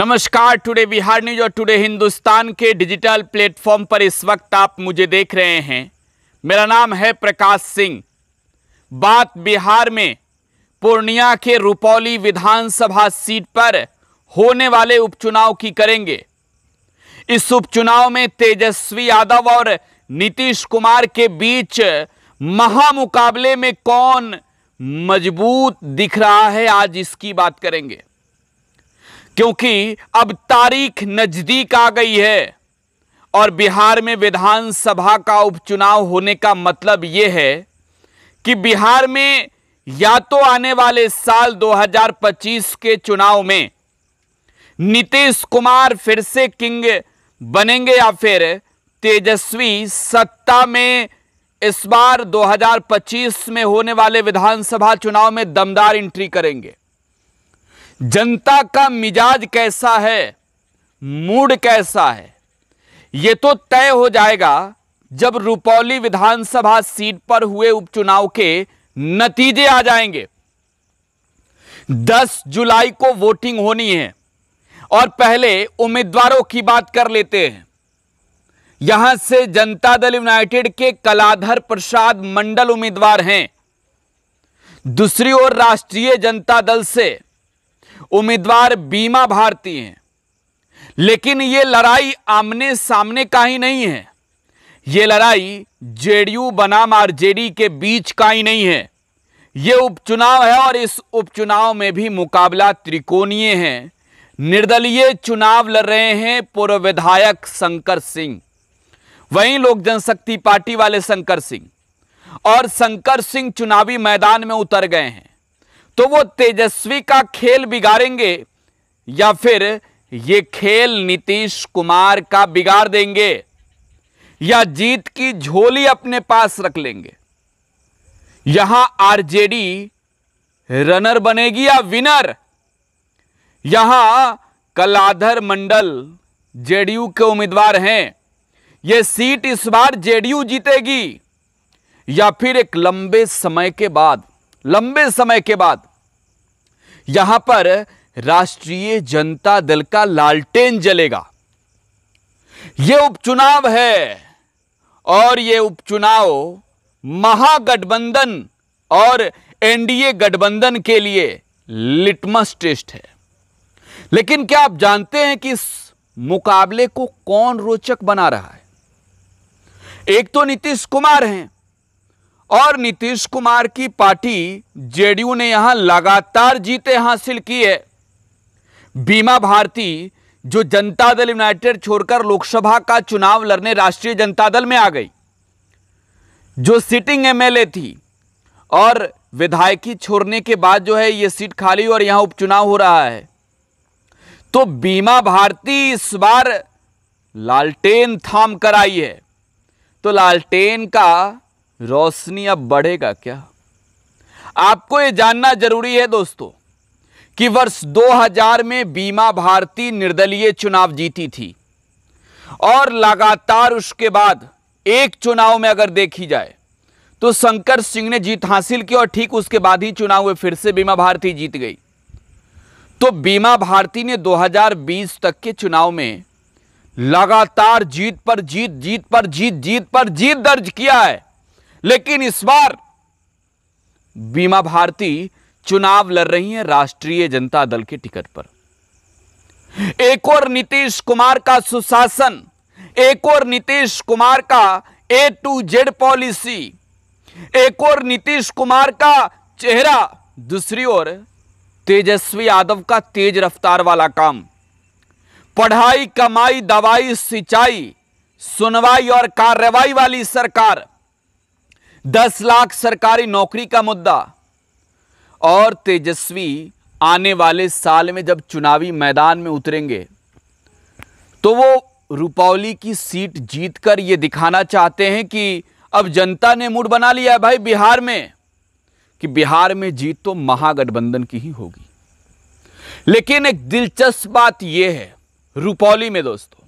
नमस्कार today Bihar news और today Hindustan के डिजिटल प्लेटफॉर्म पर इस वक्त आप मुझे देख रहे हैं मेरा नाम है प्रकाश सिंह बात बिहार में पूर्णिया के रुपौली विधानसभा सीट पर होने वाले उपचुनाव की करेंगे इस उपचुनाव में तेजस्वी यादव और नीतीश कुमार के बीच महामुकाबले में कौन मजबूत दिख रहा है आज इसकी बात करेंगे क्योंकि अब तारीख नज़दीक आ गई है और बिहार में विधानसभा का उपचुनाव होने का मतलब यह है कि बिहार में या तो आने वाले साल 2025 के चुनाव में नीतीश कुमार फिर से किंग बनेंगे या फिर तेजस्वी सत्ता में इस बार 2025 में होने वाले विधानसभा चुनाव में दमदार एंट्री करेंगे जनता का मिजाज कैसा है मूड कैसा है ये तो तय हो जाएगा जब रुपौली विधानसभा सीट पर हुए उपचुनाव के नतीजे आ जाएंगे 10 जुलाई को वोटिंग होनी है और पहले उम्मीदवारों की बात कर लेते हैं यहां से जनता दल यूनाइटेड के कलाधर प्रसाद मंडल उम्मीदवार हैं दूसरी ओर राष्ट्रीय जनता दल से उम्मीदवार बीमा भारती हैं लेकिन ये लड़ाई आमने सामने का ही नहीं है ये लड़ाई जेडीयू बनाम आरजेडी के बीच का ही नहीं है ये उपचुनाव है और इस उपचुनाव में भी मुकाबला त्रिकोणीय है निर्दलीय चुनाव लड़ रहे हैं पूर्व विधायक शंकर सिंह वहीं लोक जनशक्ति पार्टी वाले शंकर सिंह और शंकर सिंह चुनावी मैदान में उतर गए हैं तो वो तेजस्वी का खेल बिगाड़ेंगे या फिर ये खेल नीतीश कुमार का बिगाड़ देंगे या जीत की झोली अपने पास रख लेंगे यहां आरजेडी रनर बनेगी या विनर यहां कलाधर मंडल जेडीयू के उम्मीदवार हैं यह सीट इस बार जेडीयू जीतेगी या फिर एक लंबे समय के बाद लंबे समय के बाद यहां पर राष्ट्रीय जनता दल का लालटेन जलेगा यह उपचुनाव है और यह उपचुनाव महागठबंधन और एनडीए गठबंधन के लिए लिटमस टेस्ट है लेकिन क्या आप जानते हैं कि इस मुकाबले को कौन रोचक बना रहा है एक तो नीतीश कुमार हैं और नीतीश कुमार की पार्टी जेडीयू ने यहां लगातार जीते हासिल की है बीमा भारती जो जनता दल यूनाइटेड छोड़कर लोकसभा का चुनाव लड़ने राष्ट्रीय जनता दल में आ गई जो सिटिंग एमएलए थी और विधायकी छोड़ने के बाद जो है ये सीट खाली और यहां उपचुनाव हो रहा है तो बीमा भारती इस बार लालटेन थाम कर आई है तो लालटेन का रोशनी अब बढ़ेगा क्या आपको ये जानना जरूरी है दोस्तों कि वर्ष 2000 में बीमा भारती निर्दलीय चुनाव जीती थी और लगातार उसके बाद एक चुनाव में अगर देखी जाए तो शंकर सिंह ने जीत हासिल की और ठीक उसके बाद ही चुनाव हुए फिर से बीमा भारती जीत गई तो बीमा भारती ने 2020 तक के चुनाव में लगातार जीत पर जीत जीत पर जीत जीत पर जीत दर्ज किया है लेकिन इस बार बीमा भारती चुनाव लड़ रही है राष्ट्रीय जनता दल के टिकट पर एक और नीतीश कुमार का सुशासन एक और नीतीश कुमार का ए टू जेड पॉलिसी एक और नीतीश कुमार का चेहरा दूसरी ओर तेजस्वी यादव का तेज रफ्तार वाला काम पढ़ाई कमाई दवाई सिंचाई सुनवाई और कार्रवाई वाली सरकार दस लाख सरकारी नौकरी का मुद्दा और तेजस्वी आने वाले साल में जब चुनावी मैदान में उतरेंगे तो वो रुपौली की सीट जीतकर ये दिखाना चाहते हैं कि अब जनता ने मूड बना लिया है भाई बिहार में कि बिहार में जीत तो महागठबंधन की ही होगी लेकिन एक दिलचस्प बात यह है रुपौली में दोस्तों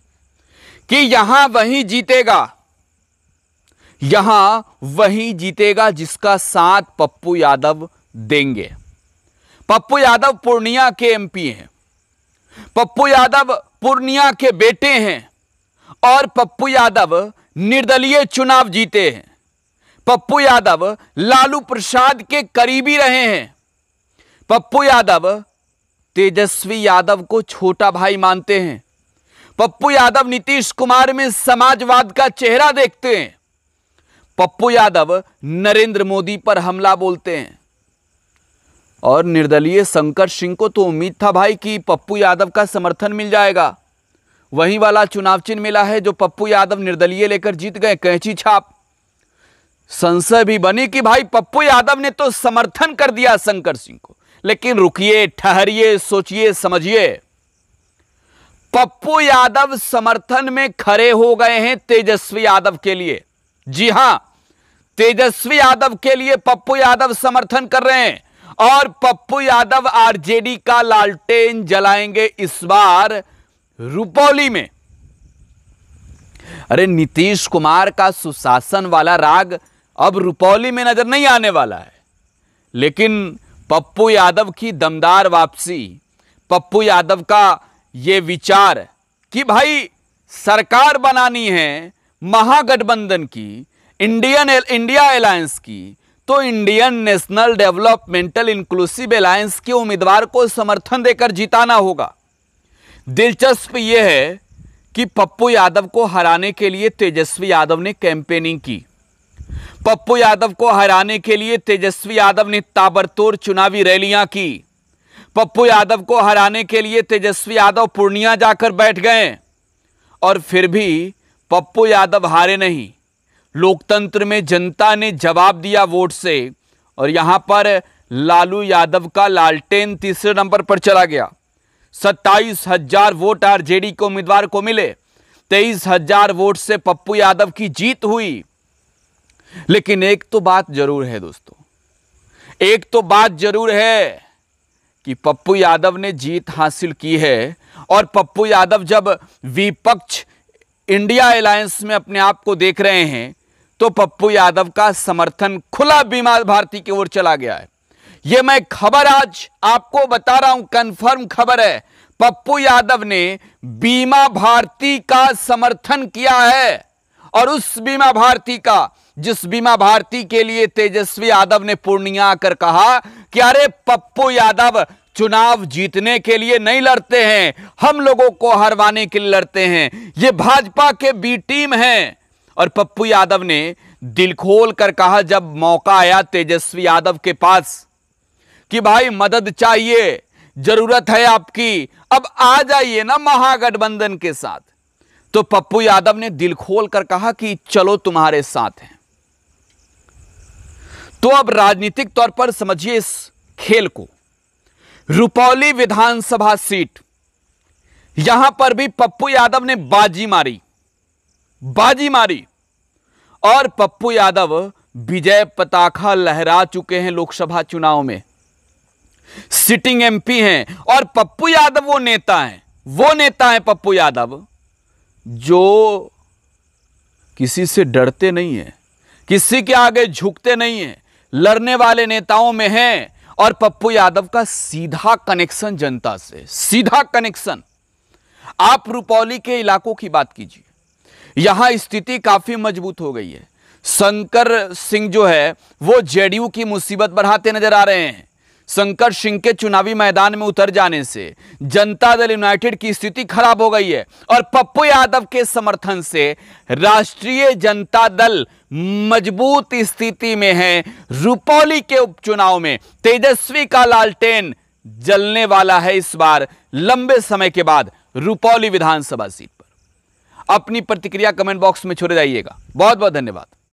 कि यहां वही जीतेगा यहाँ वही जीतेगा जिसका साथ पप्पू यादव देंगे पप्पू यादव पूर्णिया के एमपी हैं पप्पू यादव पूर्णिया के बेटे हैं और पप्पू यादव निर्दलीय चुनाव जीते हैं पप्पू यादव लालू प्रसाद के करीबी रहे हैं पप्पू यादव तेजस्वी यादव को छोटा भाई मानते हैं पप्पू यादव नीतीश कुमार में समाजवाद का चेहरा देखते हैं पप्पू यादव नरेंद्र मोदी पर हमला बोलते हैं और निर्दलीय शंकर सिंह को तो उम्मीद था भाई कि पप्पू यादव का समर्थन मिल जाएगा वहीं वाला चुनाव चिन्ह मिला है जो पप्पू यादव निर्दलीय लेकर जीत गए कैंची छाप संशय भी बनी कि भाई पप्पू यादव ने तो समर्थन कर दिया शंकर सिंह को लेकिन रुकिए ठहरिए सोचिए समझिए पप्पू यादव समर्थन में खड़े हो गए हैं तेजस्वी यादव के लिए जी हां तेजस्वी यादव के लिए पप्पू यादव समर्थन कर रहे हैं और पप्पू यादव आरजेडी का लालटेन जलाएंगे इस बार रुपौली में अरे नीतीश कुमार का सुशासन वाला राग अब रुपौली में नजर नहीं आने वाला है लेकिन पप्पू यादव की दमदार वापसी पप्पू यादव का ये विचार कि भाई सरकार बनानी है महागठबंधन की इंडियन इंडिया अलायंस की तो Indian national developmental inclusive alliance के उम्मीदवार को समर्थन देकर जिताना होगा दिलचस्प यह है कि पप्पू यादव को हराने के लिए तेजस्वी यादव ने कैंपेनिंग की पप्पू यादव को हराने के लिए तेजस्वी यादव ने ताबड़तोड़ चुनावी रैलियां की पप्पू यादव को हराने के लिए तेजस्वी यादव पूर्णिया जाकर बैठ गए और फिर भी पप्पू यादव हारे नहीं लोकतंत्र में जनता ने जवाब दिया वोट से और यहां पर लालू यादव का लालटेन तीसरे नंबर पर चला गया सत्ताईस हजार वोट आरजेडी के उम्मीदवार को मिले तेईस हजार वोट से पप्पू यादव की जीत हुई लेकिन एक तो बात जरूर है दोस्तों एक तो बात जरूर है कि पप्पू यादव ने जीत हासिल की है और पप्पू यादव जब विपक्ष इंडिया अलायंस में अपने आप को देख रहे हैं तो पप्पू यादव का समर्थन खुला बीमा भारती की ओर चला गया है यह मैं खबर आज आपको बता रहा हूं कंफर्म खबर है पप्पू यादव ने बीमा भारती का समर्थन किया है और उस बीमा भारती का जिस बीमा भारती के लिए तेजस्वी यादव ने पूर्णिया आकर कहा कि अरे पप्पू यादव चुनाव जीतने के लिए नहीं लड़ते हैं हम लोगों को हरवाने के लिए लड़ते हैं ये भाजपा के बी टीम हैं और पप्पू यादव ने दिल खोल कर कहा जब मौका आया तेजस्वी यादव के पास कि भाई मदद चाहिए जरूरत है आपकी अब आ जाइए ना महागठबंधन के साथ तो पप्पू यादव ने दिल खोल कर कहा कि चलो तुम्हारे साथ हैं तो अब राजनीतिक तौर पर समझिए इस खेल को रुपौली विधानसभा सीट यहां पर भी पप्पू यादव ने बाजी मारी बाजी मारी और पप्पू यादव विजय पताखा लहरा चुके हैं लोकसभा चुनाव में सिटिंग एमपी हैं और पप्पू यादव वो नेता हैं वो नेता हैं पप्पू यादव जो किसी से डरते नहीं है किसी के आगे झुकते नहीं है लड़ने वाले नेताओं में हैं और पप्पू यादव का सीधा कनेक्शन जनता से सीधा कनेक्शन आप रुपौली के इलाकों की बात कीजिए यहाँ स्थिति काफ़ी मजबूत हो गई है शंकर सिंह जो है वो जेडीयू की मुसीबत बढ़ाते नजर आ रहे हैं शंकर सिंह के चुनावी मैदान में उतर जाने से जनता दल यूनाइटेड की स्थिति खराब हो गई है और पप्पू यादव के समर्थन से राष्ट्रीय जनता दल मजबूत स्थिति में है रुपौली के उपचुनाव में तेजस्वी का लालटेन जलने वाला है इस बार लंबे समय के बाद रुपौली विधानसभा सीट अपनी प्रतिक्रिया कमेंट बॉक्स में छोड़े जाइएगा बहुत बहुत धन्यवाद